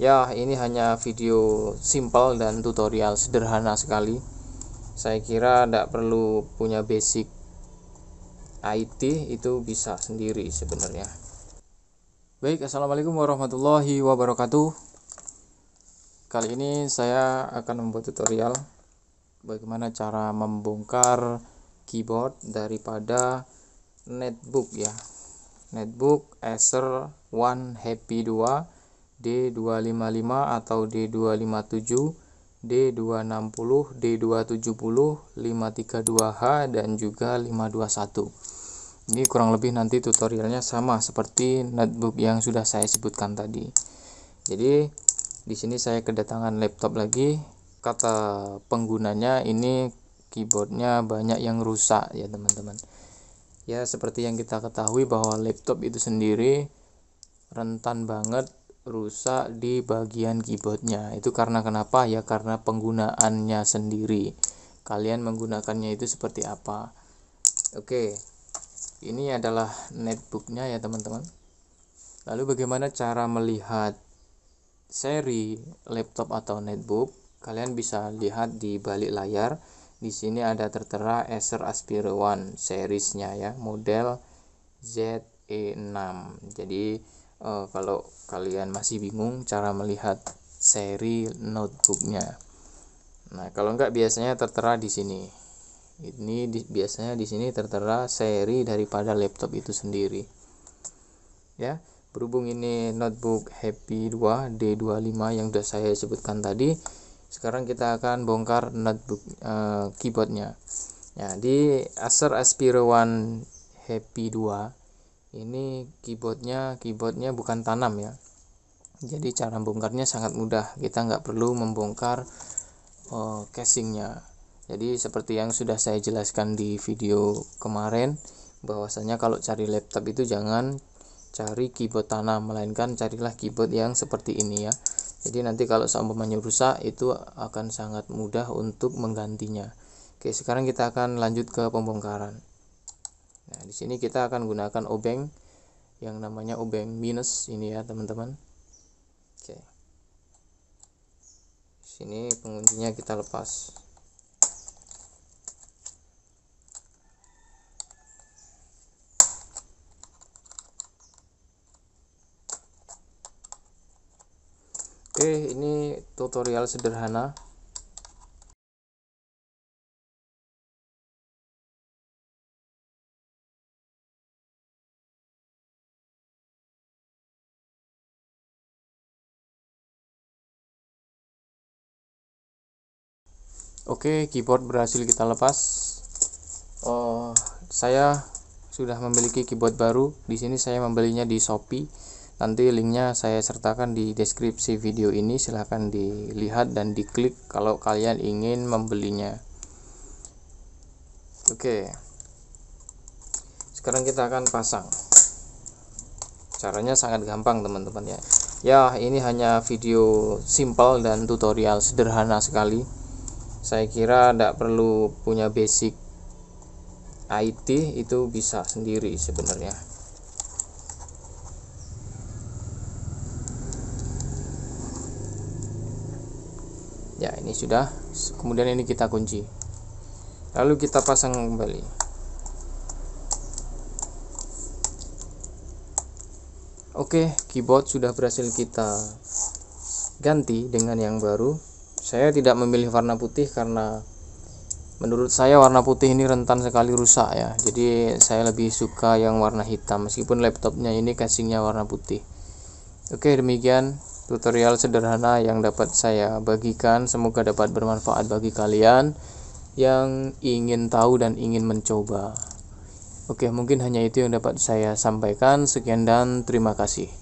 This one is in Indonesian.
ya ini hanya video simple dan tutorial sederhana sekali saya kira tidak perlu punya basic IT itu bisa sendiri sebenarnya baik assalamualaikum warahmatullahi wabarakatuh kali ini saya akan membuat tutorial bagaimana cara membongkar keyboard daripada netbook ya netbook Acer One Happy 2 D255 atau D257, D260, D270, 532H, dan juga 521. Ini kurang lebih nanti tutorialnya sama seperti netbook yang sudah saya sebutkan tadi. Jadi, di sini saya kedatangan laptop lagi. Kata penggunanya ini keyboardnya banyak yang rusak ya teman-teman. Ya, seperti yang kita ketahui bahwa laptop itu sendiri rentan banget rusak di bagian keyboardnya itu karena kenapa ya karena penggunaannya sendiri kalian menggunakannya itu seperti apa oke ini adalah netbooknya ya teman-teman lalu bagaimana cara melihat seri laptop atau netbook kalian bisa lihat di balik layar di sini ada tertera Acer Aspire One seriesnya ya model ZE6 jadi uh, kalau kalian masih bingung cara melihat seri notebooknya. Nah, kalau enggak biasanya tertera di sini. Ini di, biasanya di sini tertera seri daripada laptop itu sendiri. Ya, berhubung ini notebook Happy 2 D25 yang sudah saya sebutkan tadi, sekarang kita akan bongkar notebook uh, keyboardnya. Ya, di Acer Aspire One Happy 2 ini keyboardnya keyboardnya bukan tanam ya jadi cara membongkarnya sangat mudah kita nggak perlu membongkar uh, casingnya jadi seperti yang sudah saya jelaskan di video kemarin bahwasanya kalau cari laptop itu jangan cari keyboard tanam melainkan carilah keyboard yang seperti ini ya jadi nanti kalau seumpamanya rusak itu akan sangat mudah untuk menggantinya oke sekarang kita akan lanjut ke pembongkaran Nah, di sini kita akan gunakan obeng yang namanya obeng minus ini ya, teman-teman. Oke. Di sini penguncinya kita lepas. Oke, ini tutorial sederhana Oke, keyboard berhasil kita lepas. Oh, saya sudah memiliki keyboard baru. Di sini saya membelinya di Shopee. Nanti linknya saya sertakan di deskripsi video ini. Silahkan dilihat dan diklik kalau kalian ingin membelinya. Oke, sekarang kita akan pasang. Caranya sangat gampang, teman-teman ya. Ya, ini hanya video simple dan tutorial sederhana sekali saya kira tidak perlu punya basic IT itu bisa sendiri sebenarnya ya ini sudah kemudian ini kita kunci lalu kita pasang kembali oke keyboard sudah berhasil kita ganti dengan yang baru saya tidak memilih warna putih karena menurut saya warna putih ini rentan sekali rusak ya. Jadi saya lebih suka yang warna hitam meskipun laptopnya ini casingnya warna putih. Oke, demikian tutorial sederhana yang dapat saya bagikan. Semoga dapat bermanfaat bagi kalian yang ingin tahu dan ingin mencoba. Oke, mungkin hanya itu yang dapat saya sampaikan. Sekian dan terima kasih.